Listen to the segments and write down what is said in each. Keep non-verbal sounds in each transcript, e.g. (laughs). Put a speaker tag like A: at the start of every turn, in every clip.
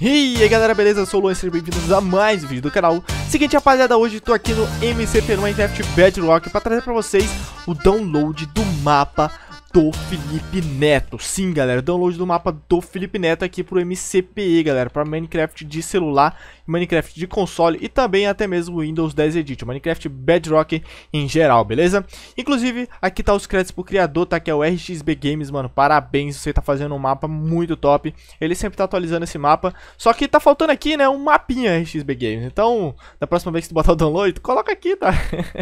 A: E aí galera, beleza? Eu sou o Luan, sejam bem-vindos a mais um vídeo do canal Seguinte rapaziada, hoje tô aqui no MCP Minecraft Bedrock para trazer para vocês o download do mapa do Felipe Neto Sim galera, download do mapa do Felipe Neto aqui pro MCPE galera, para Minecraft de celular Minecraft de console e também até mesmo Windows 10 Edit, Minecraft Bedrock em geral, beleza? Inclusive, aqui tá os créditos pro criador, tá? Que é o RXB Games, mano, parabéns, você tá fazendo um mapa muito top, ele sempre tá atualizando esse mapa, só que tá faltando aqui, né, um mapinha RXB Games, então, da próxima vez que tu botar o download, coloca aqui, tá?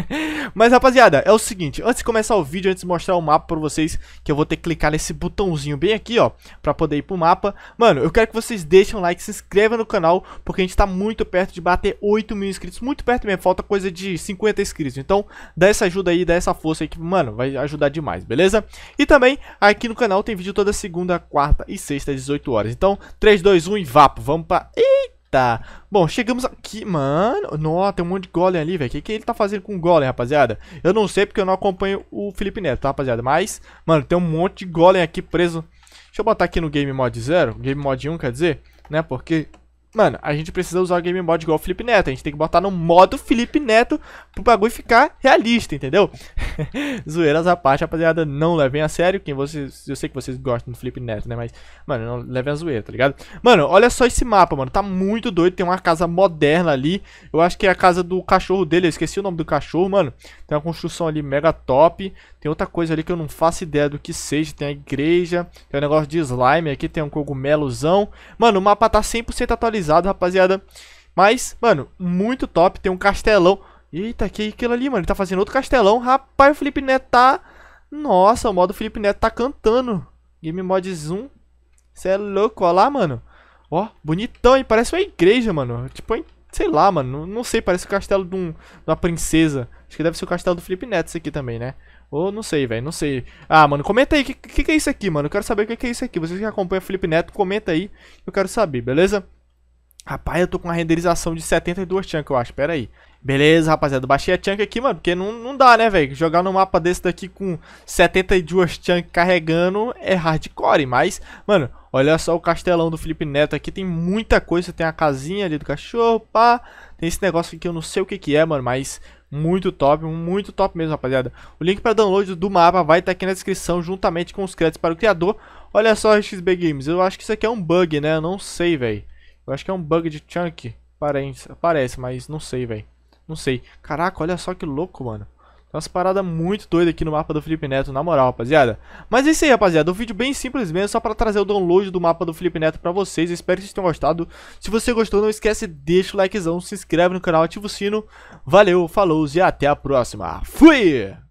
A: (laughs) Mas, rapaziada, é o seguinte, antes de começar o vídeo, antes de mostrar o mapa pra vocês, que eu vou ter que clicar nesse botãozinho bem aqui, ó, pra poder ir pro mapa, mano, eu quero que vocês deixem um like, se inscrevam no canal, porque a gente tá muito muito perto de bater 8 mil inscritos. Muito perto mesmo, falta coisa de 50 inscritos. Então, dá essa ajuda aí, dá essa força aí que, mano, vai ajudar demais, beleza? E também, aqui no canal tem vídeo toda segunda, quarta e sexta, às 18 horas. Então, 3, 2, 1 e vapo. Vamos pra... Eita! Bom, chegamos aqui, mano. Nossa, tem um monte de golem ali, velho. O que, que ele tá fazendo com o golem, rapaziada? Eu não sei porque eu não acompanho o Felipe Neto, tá, rapaziada? Mas, mano, tem um monte de golem aqui preso. Deixa eu botar aqui no Game Mod 0, Game Mod 1, quer dizer, né? Porque Mano, a gente precisa usar o Game Mod igual o Felipe Neto. A gente tem que botar no modo Felipe Neto pro bagulho ficar realista, entendeu? (laughs) Zoeiras à parte, rapaziada, não levem a sério. Quem vocês, eu sei que vocês gostam do Flip Neto, né? Mas, mano, não levem a zoeira, tá ligado? Mano, olha só esse mapa, mano. Tá muito doido. Tem uma casa moderna ali. Eu acho que é a casa do cachorro dele. Eu esqueci o nome do cachorro, mano. Tem uma construção ali mega top. Tem outra coisa ali que eu não faço ideia do que seja. Tem a igreja. Tem um negócio de slime aqui. Tem um cogumelozão. Mano, o mapa tá 100% atualizado, rapaziada. Mas, mano, muito top. Tem um castelão. Eita, que aquilo ali, mano? Ele tá fazendo outro castelão. Rapaz, o Felipe Neto tá... Nossa, o modo Felipe Neto tá cantando. Game Mod Zoom. Cê é louco, ó lá, mano. Ó, bonitão, hein? Parece uma igreja, mano. Tipo, sei lá, mano. Não sei, parece o castelo de, um, de uma princesa. Acho que deve ser o castelo do Felipe Neto esse aqui também, né? Ou não sei, velho, não sei. Ah, mano, comenta aí, o que, que, que, é isso aqui, mano? Eu quero saber o que, que, é isso aqui. Vocês que acompanham o Felipe Neto, comenta aí. Eu quero saber, beleza? Rapaz, eu tô com uma renderização de 72 chunks, eu acho. Pera aí. Beleza, rapaziada. Baixei a chunk aqui, mano, porque não, não dá, né, velho? Jogar num mapa desse daqui com 72 chunks carregando é hardcore, mas, mano, olha só o castelão do Felipe Neto aqui. Tem muita coisa. Tem a casinha ali do cachorro, pá. Tem esse negócio aqui que eu não sei o que que é, mano, mas muito top, muito top mesmo, rapaziada. O link para download do mapa vai estar tá aqui na descrição, juntamente com os créditos para o criador. Olha só, XB Games, eu acho que isso aqui é um bug, né? Eu não sei, velho. Eu acho que é um bug de chunk. Parece, parece mas não sei, velho. Não sei. Caraca, olha só que louco, mano. Tem umas paradas muito doidas aqui no mapa do Felipe Neto, na moral, rapaziada. Mas é isso aí, rapaziada. Um vídeo bem simples mesmo, só pra trazer o download do mapa do Felipe Neto pra vocês. Eu espero que vocês tenham gostado. Se você gostou, não esquece, deixa o likezão, se inscreve no canal, ativa o sino. Valeu, falou e até a próxima. Fui!